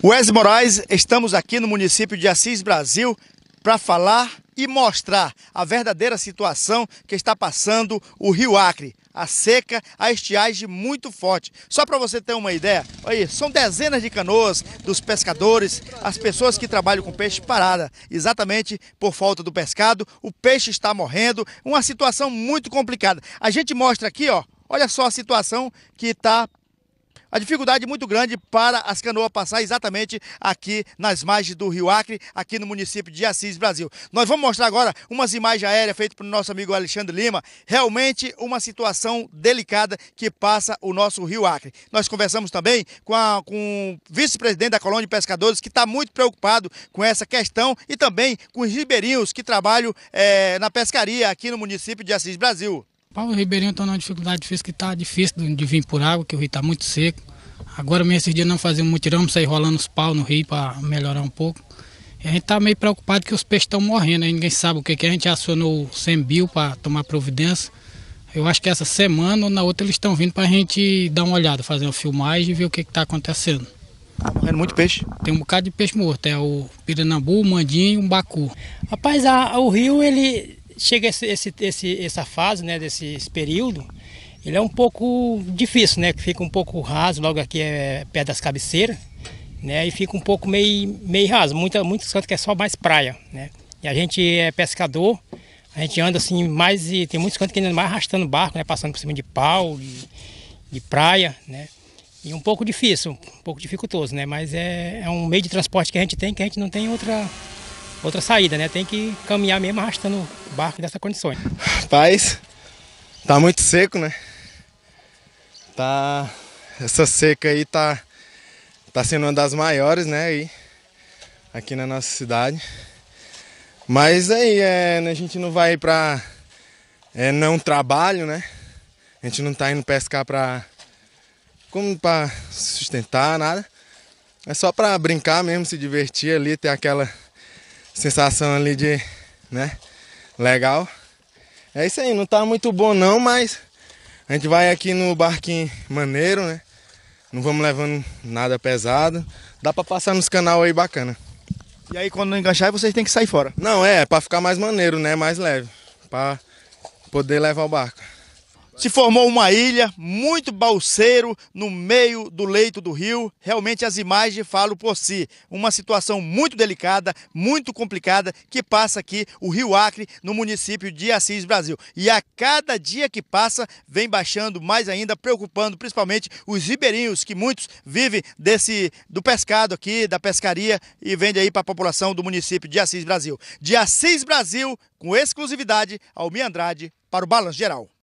Wes Moraes, estamos aqui no município de Assis Brasil para falar e mostrar a verdadeira situação que está passando o Rio Acre. A seca, a estiagem muito forte. Só para você ter uma ideia, aí são dezenas de canoas dos pescadores, as pessoas que trabalham com peixe parada. Exatamente por falta do pescado, o peixe está morrendo, uma situação muito complicada. A gente mostra aqui, ó, olha só a situação que está a dificuldade muito grande para as canoas passar exatamente aqui nas margens do Rio Acre, aqui no município de Assis, Brasil. Nós vamos mostrar agora umas imagens aéreas feitas pelo nosso amigo Alexandre Lima. Realmente uma situação delicada que passa o nosso Rio Acre. Nós conversamos também com, a, com o vice-presidente da colônia de pescadores, que está muito preocupado com essa questão, e também com os ribeirinhos que trabalham é, na pescaria aqui no município de Assis, Brasil. O Ribeirinho está numa dificuldade tá difícil, que está difícil de vir por água, que o rio está muito seco. Agora mesmo esses dias não fazemos mutirão, sair rolando os pau no rio para melhorar um pouco. E a gente está meio preocupado que os peixes estão morrendo, aí ninguém sabe o que, que é. A gente acionou o Sembio para tomar providência. Eu acho que essa semana ou na outra eles estão vindo para a gente dar uma olhada, fazer uma filmagem e ver o que está acontecendo. Está morrendo muito peixe? Tem um bocado de peixe morto, é o piranambu, o mandinho e o bacu. Rapaz, a, o rio ele chega esse, esse, esse, essa fase, né, desse período, ele é um pouco difícil, né, que fica um pouco raso, logo aqui é pé das cabeceiras, né, e fica um pouco meio, meio raso, muitos cantos que é só mais praia, né, e a gente é pescador, a gente anda assim mais, e tem muitos cantos que ainda mais arrastando barco, né, passando por cima de pau, de, de praia, né, e um pouco difícil, um pouco dificultoso, né, mas é, é um meio de transporte que a gente tem, que a gente não tem outra outra saída, né? Tem que caminhar mesmo arrastando o barco nessas condições. Rapaz, tá muito seco, né? Tá. Essa seca aí tá, tá sendo uma das maiores, né? Aí, aqui na nossa cidade. Mas aí, é, né, a gente não vai pra é, não trabalho, né? A gente não tá indo pescar pra. Como pra sustentar, nada. É só pra brincar mesmo, se divertir ali, ter aquela sensação ali de, né? Legal. É isso aí, não tá muito bom não, mas a gente vai aqui no barquinho maneiro, né? Não vamos levando nada pesado. Dá pra passar nos canal aí bacana. E aí quando não enganchar, vocês têm que sair fora? Não, é, é pra ficar mais maneiro, né? Mais leve. Pra poder levar o barco. Se formou uma ilha, muito balseiro, no meio do leito do rio. Realmente as imagens falam por si. Uma situação muito delicada, muito complicada, que passa aqui o Rio Acre, no município de Assis Brasil. E a cada dia que passa, vem baixando mais ainda, preocupando principalmente os ribeirinhos, que muitos vivem desse do pescado aqui, da pescaria, e vende aí para a população do município de Assis Brasil. De Assis Brasil, com exclusividade, Almi Andrade, para o Balanço Geral.